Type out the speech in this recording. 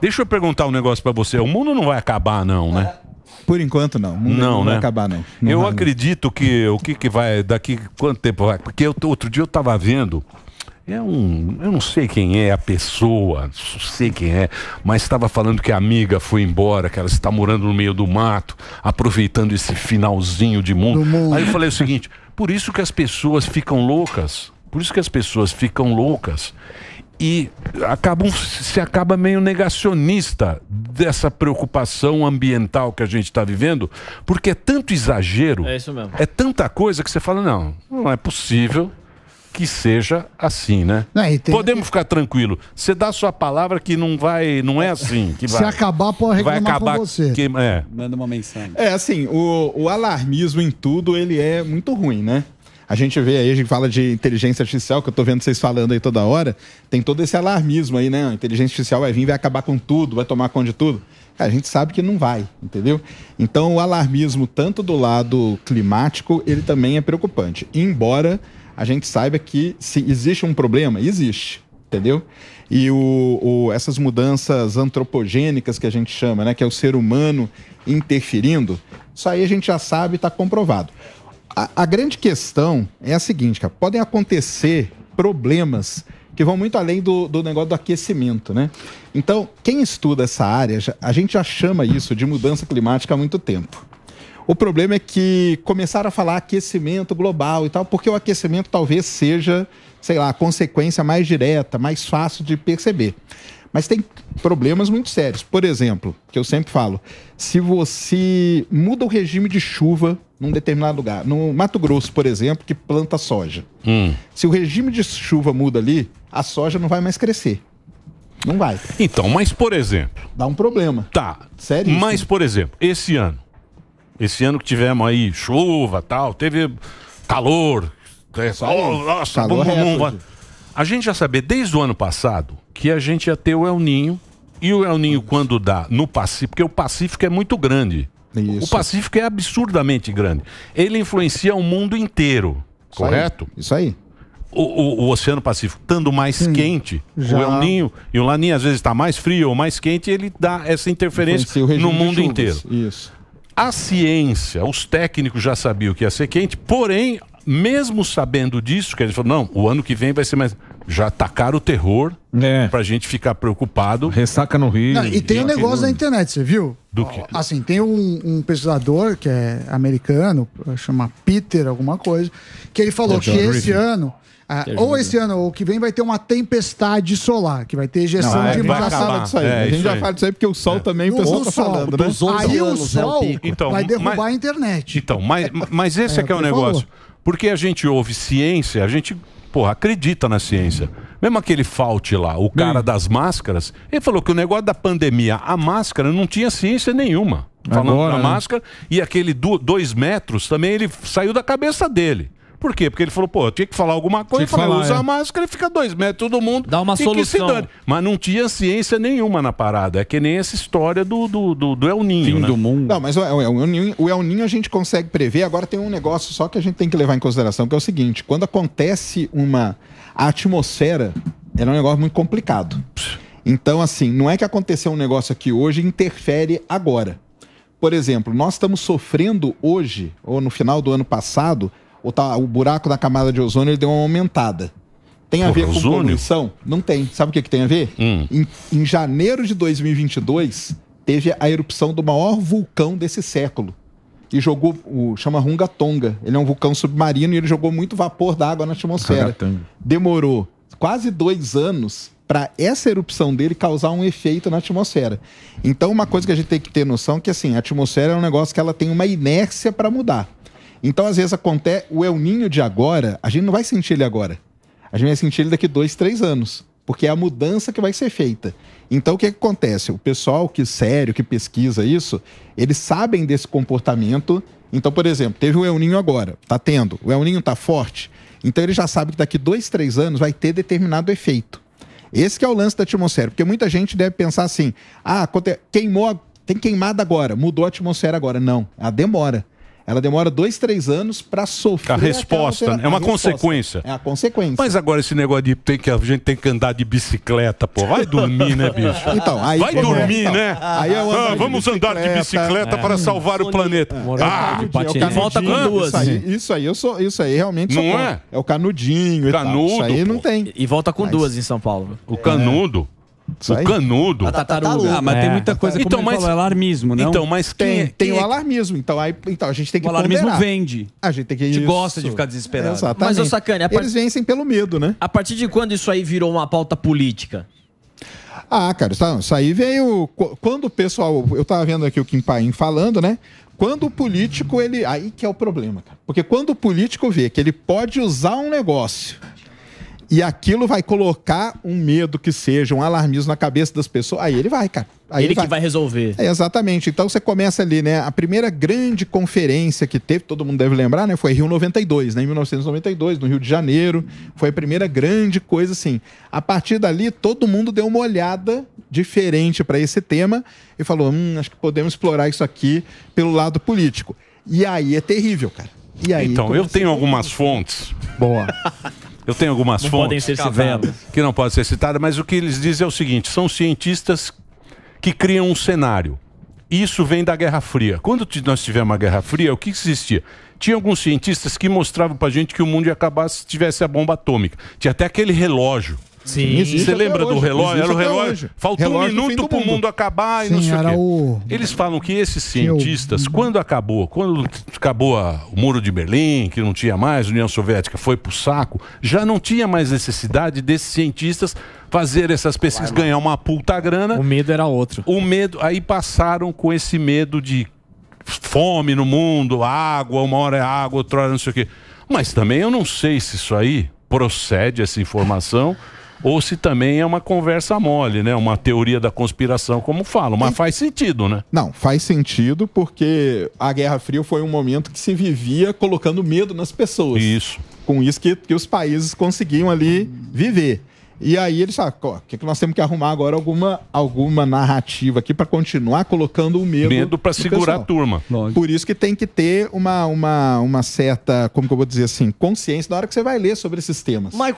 Deixa eu perguntar um negócio para você. O mundo não vai acabar, não, né? Por enquanto, não. Não, não, não né? vai acabar, não. não eu vai, acredito não. que o que, que vai. Daqui quanto tempo vai. Porque eu, outro dia eu estava vendo. É um, eu não sei quem é a pessoa, não sei quem é, mas estava falando que a amiga foi embora, que ela está morando no meio do mato, aproveitando esse finalzinho de mundo. mundo. Aí eu falei o seguinte: por isso que as pessoas ficam loucas, por isso que as pessoas ficam loucas. E acabam, se acaba meio negacionista dessa preocupação ambiental que a gente está vivendo, porque é tanto exagero, é, isso mesmo. é tanta coisa que você fala, não, não é possível que seja assim, né? Não, tem... Podemos ficar tranquilo. Você dá sua palavra que não vai, não é assim que vai. Se acabar pode reclamar vai acabar você. Que, é. Manda uma mensagem. É assim, o, o alarmismo em tudo ele é muito ruim, né? a gente vê aí, a gente fala de inteligência artificial, que eu estou vendo vocês falando aí toda hora, tem todo esse alarmismo aí, né? inteligência artificial vai vir, vai acabar com tudo, vai tomar conta de tudo. A gente sabe que não vai, entendeu? Então o alarmismo, tanto do lado climático, ele também é preocupante. Embora a gente saiba que se existe um problema, existe, entendeu? e o, o, essas mudanças antropogênicas que a gente chama, né, que é o ser humano interferindo, isso aí a gente já sabe, está comprovado. A, a grande questão é a seguinte, cara. Podem acontecer problemas que vão muito além do, do negócio do aquecimento, né? Então, quem estuda essa área, a gente já chama isso de mudança climática há muito tempo. O problema é que começaram a falar aquecimento global e tal, porque o aquecimento talvez seja, sei lá, a consequência mais direta, mais fácil de perceber. Mas tem problemas muito sérios. Por exemplo, que eu sempre falo, se você muda o regime de chuva num determinado lugar. No Mato Grosso, por exemplo, que planta soja. Hum. Se o regime de chuva muda ali, a soja não vai mais crescer. Não vai. Então, mas por exemplo. Dá um problema. Tá. Sério. Mas, por exemplo, esse ano. Esse ano que tivemos aí chuva tal, teve calor. oh, nossa, calor bum, bum, A gente já sabia desde o ano passado que a gente ia ter o El Ninho. E o El Ninho, quando dá no Pacífico, porque o Pacífico é muito grande. Isso. O Pacífico é absurdamente grande. Ele influencia o mundo inteiro, isso correto? Aí. Isso aí. O, o, o, Oceano Pacífico, estando mais quente, já... o El Ninho e o Laninho às vezes está mais frio ou mais quente, ele dá essa interferência no mundo inteiro. Isso. A ciência, os técnicos já sabiam que ia ser quente, porém, mesmo sabendo disso, que eles falaram, não, o ano que vem vai ser mais. Já atacaram o terror é. a gente ficar preocupado. Ressaca no Rio. Não, e tem um negócio da internet, você viu? Do que? Assim, tem um, um, pesquisador que é americano, chama Peter alguma coisa, que ele falou é, que ah, esse ano ou esse ano ou que vem vai ter uma tempestade solar, que vai ter ejeção não, é, de vai É, a gente já fala disso aí porque o sol é. também o pessoal tá sol, falando, né? Aí o é sol então, vai derrubar mas, a internet. Então, mas, mas é, esse é, que é o negócio. Falou. Porque a gente ouve ciência, a gente porra, acredita na ciência. Mesmo aquele falte lá, o cara das máscaras, ele falou que o negócio da pandemia, a máscara não tinha ciência nenhuma. Falando Agora, da né? máscara, e aquele do, dois metros também, ele saiu da cabeça dele. Por quê? Porque ele falou, pô, eu tinha que falar alguma coisa. ele falou usa é. a máscara e fica dois metros todo mundo. Dá uma solução. Mas não tinha ciência nenhuma na parada. É que nem essa história do, do, do, do El Ninho. Fim né? do mundo. Não, mas é, o El, Ninho, o El Ninho a gente consegue prever. Agora tem um negócio só que a gente tem que levar em consideração, que é o seguinte: quando acontece uma atmosfera, era é um negócio muito complicado. Então, assim, não é que aconteceu um negócio aqui hoje interfere agora. Por exemplo, nós estamos sofrendo hoje, ou no final do ano passado, o, tá, o buraco da camada de ozônio deu uma aumentada. Tem a Porra, ver com ozônio? poluição? Não tem. Sabe o que, que tem a ver? Hum. Em, em janeiro de 2022, teve a erupção do maior vulcão desse século e jogou o chama Runga Tonga. Ele é um vulcão submarino e ele jogou muito vapor d'água na atmosfera. Caratanga. Demorou quase dois anos para essa erupção dele causar um efeito na atmosfera. Então, uma coisa que a gente tem que ter noção é que assim, a atmosfera é um negócio que ela tem uma inércia para mudar. Então, às vezes, acontece o El Ninho de agora, a gente não vai sentir ele agora. A gente vai sentir ele daqui dois, três anos. Porque é a mudança que vai ser feita. Então, o que, é que acontece? O pessoal que sério, que pesquisa isso, eles sabem desse comportamento. Então, por exemplo, teve o El Ninho agora, tá tendo. O El Ninho tá forte. Então, ele já sabe que daqui dois, três anos vai ter determinado efeito. Esse é o lance da atmosfera, porque muita gente deve pensar assim: ah, queimou, tem queimada agora, mudou a atmosfera agora. Não, é a demora. Ela demora dois, três anos para sofrer. A resposta, né? é uma consequência. É a consequência. Mas agora esse negócio de tem que, a gente tem que andar de bicicleta, pô. Vai dormir, né, bicho? Então, aí Vai é dormir, né? Aí eu ah, vamos de andar de bicicleta é. para salvar hum, o planeta. É, ah, é volta com duas. Né? Isso aí, eu sou, isso aí realmente não é. É o canudinho. Canudo. Tal, isso aí pô. não tem. E volta com Mas... duas em São Paulo. O canudo. É. O canudo. A tartaruga. Ah, mas é. tem muita coisa que então, mas... é alarmismo, né? Então, mas tem, quem... É- tem o é alarmismo. Então, aí, então a gente tem que O alarmismo ponderar. vende. A gente tem que A gente isso. gosta de ficar desesperado. exatamente. Mas, ô Sacane, part... eles vencem pelo medo, né? A partir de quando isso aí virou uma pauta política? Ah, cara, isso aí veio. Quando o pessoal. Eu tava vendo aqui o Kim Paim falando, né? Quando o político, ele. Aí que é o problema, cara. Porque quando o político vê que ele pode usar um negócio e aquilo vai colocar um medo que seja, um alarmismo na cabeça das pessoas. Aí ele vai, cara. Aí ele, ele vai. que vai resolver. É, exatamente. Então você começa ali, né? A primeira grande conferência que teve, todo mundo deve lembrar, né? Foi Rio 92, né? Em 1992, no Rio de Janeiro. Foi a primeira grande coisa, assim. A partir dali, todo mundo deu uma olhada diferente para esse tema e falou: hum, acho que podemos explorar isso aqui pelo lado político. E aí é terrível, cara. Aí, então, eu tenho algumas fontes. Boa. Eu tenho algumas não fontes podem ser citadas. que não podem ser citadas, mas o que eles dizem é o seguinte: são cientistas que criam um cenário. Isso vem da Guerra Fria. Quando nós tivemos a Guerra Fria, o que existia? Tinha alguns cientistas que mostravam para gente que o mundo ia acabar se tivesse a bomba atômica. Tinha até aquele relógio Sim. Você lembra do relógio? Era o relógio. Faltou relógio um minuto para o mundo. mundo acabar Sim, não sei o quê. O... Eles falam que esses é cientistas, Eu... Hum. quando acabou, quando acabou a, o muro de Berlim, que não tinha mais, a União Soviética foi para o saco, já não tinha mais necessidade desses cientistas fazer essas pesquisas, ganhar uma puta grana. O medo era outro. O medo. Aí passaram com esse medo de fome no mundo, água, uma hora é água, outra hora é não sei o quê. Mas também eu não sei se isso aí procede, essa informação ou se também é uma conversa mole, né? Uma teoria da conspiração, como falo. mas faz sentido, né? Não, faz sentido porque a Guerra Fria foi um momento que se vivia colocando medo nas pessoas. Isso. Com isso que, que os países conseguiam ali viver. E aí eles falam, o que, que nós temos que arrumar agora alguma, alguma narrativa aqui para continuar colocando o medo. Medo para segurar pessoal. a turma. Lógico. Por isso que tem que ter uma, uma, uma certa, como que eu vou dizer assim, consciência na hora que você vai ler sobre esses temas. Mas